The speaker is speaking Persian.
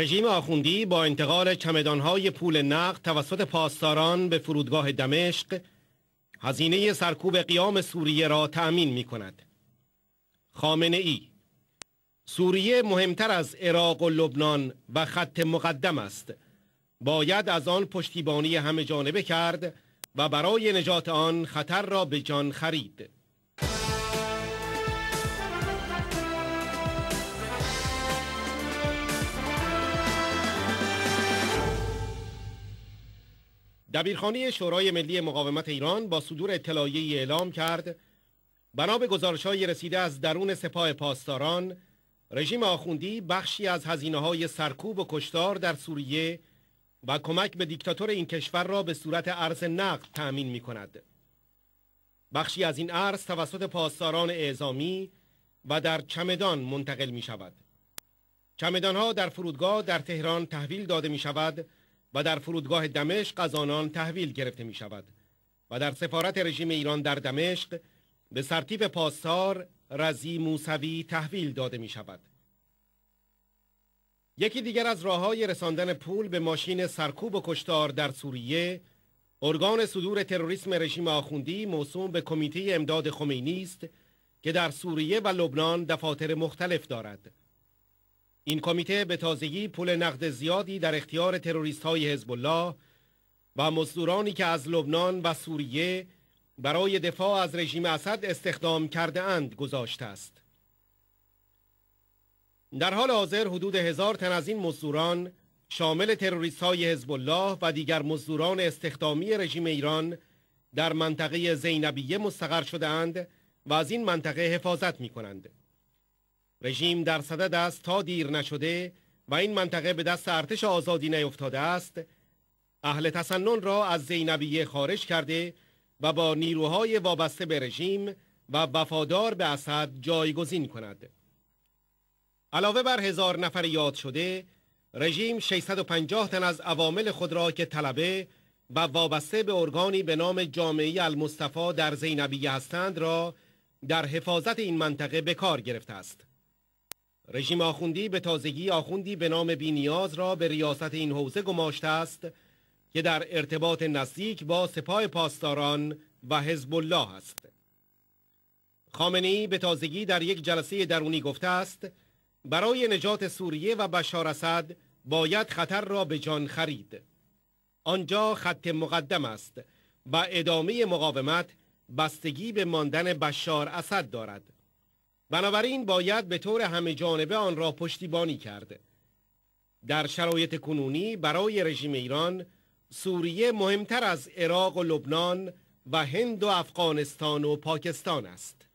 رژیم آخوندی با انتقال چمدانهای پول نقد توسط پاسداران به فرودگاه دمشق هزینه سرکوب قیام سوریه را تأمین می کند. خامنه ای سوریه مهمتر از عراق و لبنان و خط مقدم است. باید از آن پشتیبانی همه جانبه کرد و برای نجات آن خطر را به جان خرید. دبیرخانه شورای ملی مقاومت ایران با صدور اطلاعیه اعلام کرد بنا به گزارش‌های رسیده از درون سپاه پاسداران رژیم آخوندی بخشی از هزینه های سرکوب و کشتار در سوریه و کمک به دیکتاتور این کشور را به صورت ارز نقد تأمین می کند. بخشی از این ارز توسط پاسداران اعزامی و در چمدان منتقل می شود. چمدان ها در فرودگاه در تهران تحویل داده می و در فرودگاه دمشق از آنان تحویل گرفته می شود و در سفارت رژیم ایران در دمشق به سرتیب پاسار رزی موسوی تحویل داده می شود. یکی دیگر از راه های رساندن پول به ماشین سرکوب و کشتار در سوریه ارگان صدور تروریسم رژیم آخوندی موسوم به کمیته امداد خمینی است که در سوریه و لبنان دفاتر مختلف دارد. این کمیته به تازگی پول نقد زیادی در اختیار تروریست های حزب الله و مزدورانی که از لبنان و سوریه برای دفاع از رژیم اسد استخدام کرده اند گذاشته است. در حال حاضر حدود هزار تن از این مزدوران شامل تروریست های حزب الله و دیگر مزدوران استخدامی رژیم ایران در منطقه زینبیه مستقر شده اند و از این منطقه حفاظت می رژیم در صدد است تا دیر نشده و این منطقه به دست ارتش آزادی نیفتاده است اهل تسنن را از زینبیه خارج کرده و با نیروهای وابسته به رژیم و وفادار به اسد جایگزین کند علاوه بر هزار نفر یاد شده رژیم 650 تن از عوامل خود را که طلبه و وابسته به ارگانی به نام جامعه المصطفی در زینبیه هستند را در حفاظت این منطقه به کار گرفته است رژیم آخوندی به تازگی آخوندی به نام بینیاز را به ریاست این حوزه گماشته است که در ارتباط نزدیک با سپاه پاسداران و حزب الله است. خامنه‌ای به تازگی در یک جلسه درونی گفته است برای نجات سوریه و بشار اسد باید خطر را به جان خرید. آنجا خط مقدم است و ادامه مقاومت بستگی به ماندن بشار اسد دارد. بنابراین باید به طور همه جانبه آن را پشتیبانی کرده. در شرایط کنونی برای رژیم ایران سوریه مهمتر از عراق و لبنان و هند و افغانستان و پاکستان است.